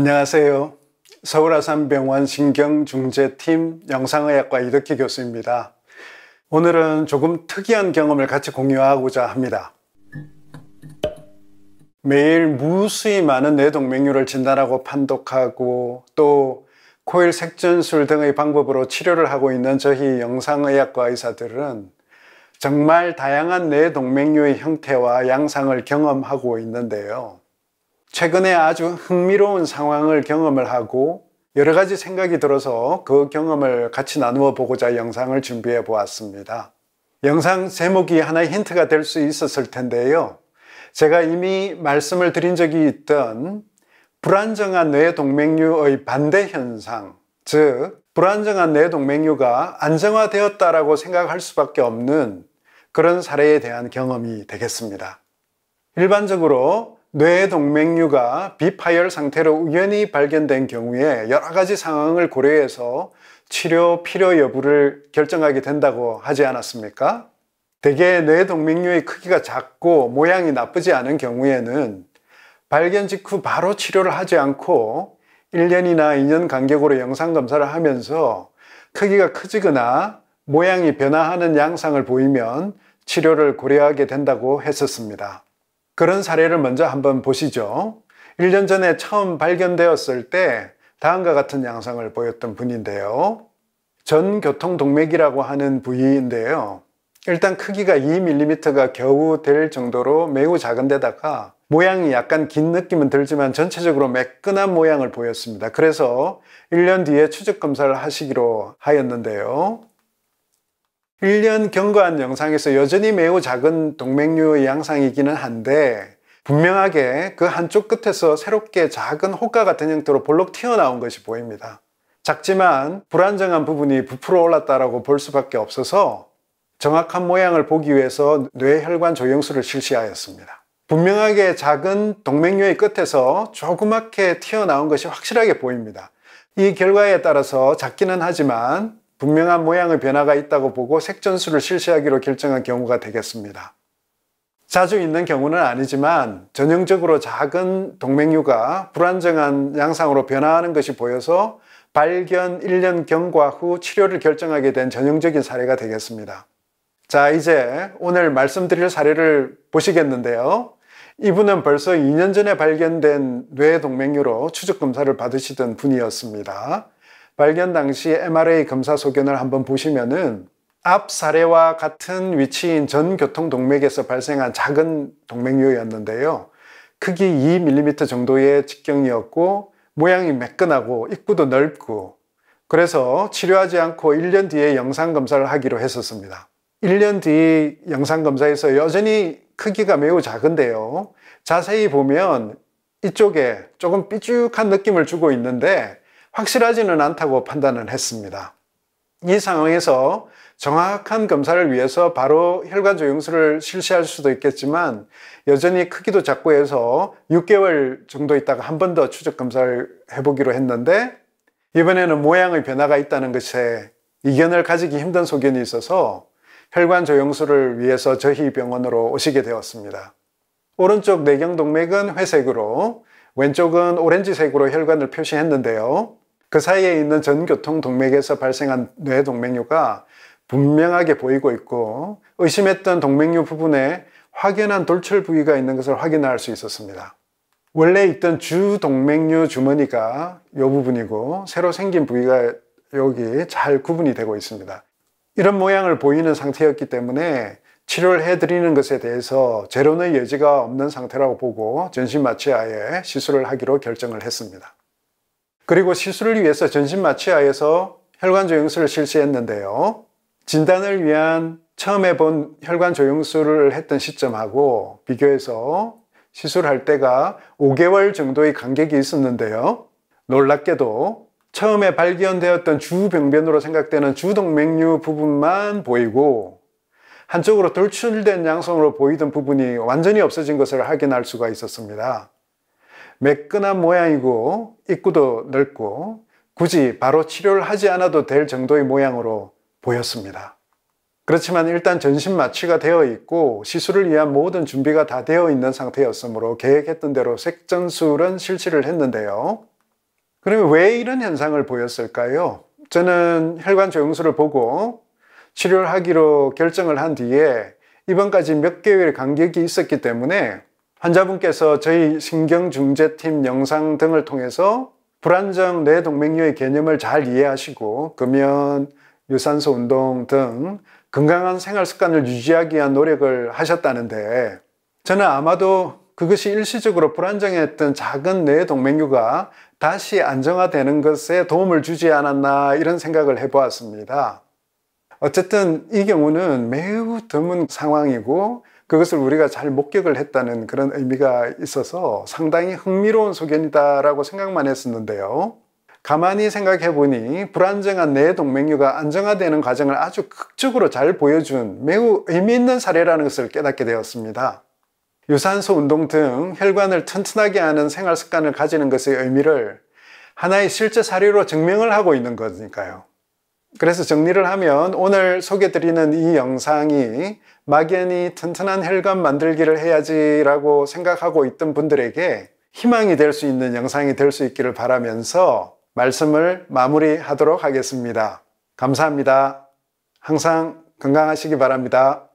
안녕하세요. 서울아산병원 신경중재팀 영상의학과 이덕희 교수입니다. 오늘은 조금 특이한 경험을 같이 공유하고자 합니다. 매일 무수히 많은 뇌동맥류를 진단하고 판독하고 또 코일 색전술 등의 방법으로 치료를 하고 있는 저희 영상의학과 의사들은 정말 다양한 뇌동맥류의 형태와 양상을 경험하고 있는데요. 최근에 아주 흥미로운 상황을 경험을 하고 여러 가지 생각이 들어서 그 경험을 같이 나누어 보고자 영상을 준비해 보았습니다. 영상 제목이 하나의 힌트가 될 수 있었을 텐데요. 제가 이미 말씀을 드린 적이 있던 불안정한 뇌동맥류의 반대 현상, 즉 불안정한 뇌동맥류가 안정화되었다라고 생각할 수밖에 없는 그런 사례에 대한 경험이 되겠습니다. 일반적으로 뇌동맥류가 비파열 상태로 우연히 발견된 경우에 여러 가지 상황을 고려해서 치료 필요 여부를 결정하게 된다고 하지 않았습니까? 대개 뇌동맥류의 크기가 작고 모양이 나쁘지 않은 경우에는 발견 직후 바로 치료를 하지 않고 1년이나 2년 간격으로 영상검사를 하면서 크기가 크지거나 모양이 변화하는 양상을 보이면 치료를 고려하게 된다고 했었습니다. 그런 사례를 먼저 한번 보시죠. 1년 전에 처음 발견되었을 때 다음과 같은 양상을 보였던 분인데요. 전교통동맥이라고 하는 부위인데요. 일단 크기가 2mm가 겨우 될 정도로 매우 작은 데다가 모양이 약간 긴 느낌은 들지만 전체적으로 매끈한 모양을 보였습니다. 그래서 1년 뒤에 추적 검사를 하시기로 하였는데요. 1년 경과한 영상에서 여전히 매우 작은 동맥류의 양상이기는 한데 분명하게 그 한쪽 끝에서 새롭게 작은 호가 같은 형태로 볼록 튀어나온 것이 보입니다. 작지만 불안정한 부분이 부풀어 올랐다고볼 수밖에 없어서 정확한 모양을 보기 위해서 뇌혈관 조영술을 실시하였습니다. 분명하게 작은 동맥류의 끝에서 조그맣게 튀어나온 것이 확실하게 보입니다. 이 결과에 따라서 작기는 하지만 분명한 모양의 변화가 있다고 보고 색전술을 실시하기로 결정한 경우가 되겠습니다. 자주 있는 경우는 아니지만 전형적으로 작은 동맥류가 불안정한 양상으로 변화하는 것이 보여서 발견 1년 경과 후 치료를 결정하게 된 전형적인 사례가 되겠습니다. 자, 이제 오늘 말씀드릴 사례를 보시겠는데요. 이분은 벌써 2년 전에 발견된 뇌동맥류로 추적 검사를 받으시던 분이었습니다. 발견 당시 MRA 검사 소견을 한번 보시면은 앞 사례와 같은 위치인 전 교통 동맥에서 발생한 작은 동맥류였는데요. 크기 2mm 정도의 직경이었고 모양이 매끈하고 입구도 넓고 그래서 치료하지 않고 1년 뒤에 영상 검사를 하기로 했었습니다. 1년 뒤 영상 검사에서 여전히 크기가 매우 작은데요. 자세히 보면 이쪽에 조금 삐죽한 느낌을 주고 있는데 확실하지는 않다고 판단을 했습니다. 이 상황에서 정확한 검사를 위해서 바로 혈관 조영술을 실시할 수도 있겠지만 여전히 크기도 작고 해서 6개월 정도 있다가 한 번 더 추적 검사를 해보기로 했는데 이번에는 모양의 변화가 있다는 것에 이견을 가지기 힘든 소견이 있어서 혈관 조영술을 위해서 저희 병원으로 오시게 되었습니다. 오른쪽 내경동맥은 회색으로 왼쪽은 오렌지색으로 혈관을 표시했는데요. 그 사이에 있는 전교통 동맥에서 발생한 뇌동맥류가 분명하게 보이고 있고 의심했던 동맥류 부분에 확연한 돌출 부위가 있는 것을 확인할 수 있었습니다. 원래 있던 주동맥류 주머니가 이 부분이고 새로 생긴 부위가 여기 잘 구분이 되고 있습니다. 이런 모양을 보이는 상태였기 때문에 치료를 해드리는 것에 대해서 재론의 여지가 없는 상태라고 보고 전신 마취 하에 시술을 하기로 결정을 했습니다. 그리고 시술을 위해서 전신마취하에서 혈관조영술을 실시했는데요. 진단을 위한 처음에 본 혈관조영술을 했던 시점하고 비교해서 시술할 때가 5개월 정도의 간격이 있었는데요. 놀랍게도 처음에 발견되었던 주병변으로 생각되는 주동맥류 부분만 보이고 한쪽으로 돌출된 양성으로 보이던 부분이 완전히 없어진 것을 확인할 수가 있었습니다. 매끈한 모양이고 입구도 넓고 굳이 바로 치료를 하지 않아도 될 정도의 모양으로 보였습니다. 그렇지만 일단 전신 마취가 되어 있고 시술을 위한 모든 준비가 다 되어 있는 상태였으므로 계획했던 대로 색전술은 실시를 했는데요. 그러면 왜 이런 현상을 보였을까요? 저는 혈관 조영술을 보고 치료를 하기로 결정을 한 뒤에 이번까지몇 개월 간격이 있었기 때문에 환자분께서 저희 신경중재팀 영상 등을 통해서 불안정 뇌 동맥류의 개념을 잘 이해하시고 금연, 유산소 운동 등 건강한 생활 습관을 유지하기 위한 노력을 하셨다는데 저는 아마도 그것이 일시적으로 불안정했던 작은 뇌 동맥류가 다시 안정화되는 것에 도움을 주지 않았나 이런 생각을 해보았습니다. 어쨌든 이 경우는 매우 드문 상황이고 그것을 우리가 잘 목격을 했다는 그런 의미가 있어서 상당히 흥미로운 소견이다라고 생각만 했었는데요. 가만히 생각해 보니 불안정한 내 동맹류가 안정화되는 과정을 아주 극적으로 잘 보여준 매우 의미 있는 사례라는 것을 깨닫게 되었습니다. 유산소 운동 등 혈관을 튼튼하게 하는 생활 습관을 가지는 것의 의미를 하나의 실제 사례로 증명을 하고 있는 거니까요. 그래서 정리를 하면 오늘 소개드리는 이 영상이 막연히 튼튼한 혈관 만들기를 해야지 라고 생각하고 있던 분들에게 희망이 될 수 있는 영상이 될 수 있기를 바라면서 말씀을 마무리하도록 하겠습니다. 감사합니다. 항상 건강하시기 바랍니다.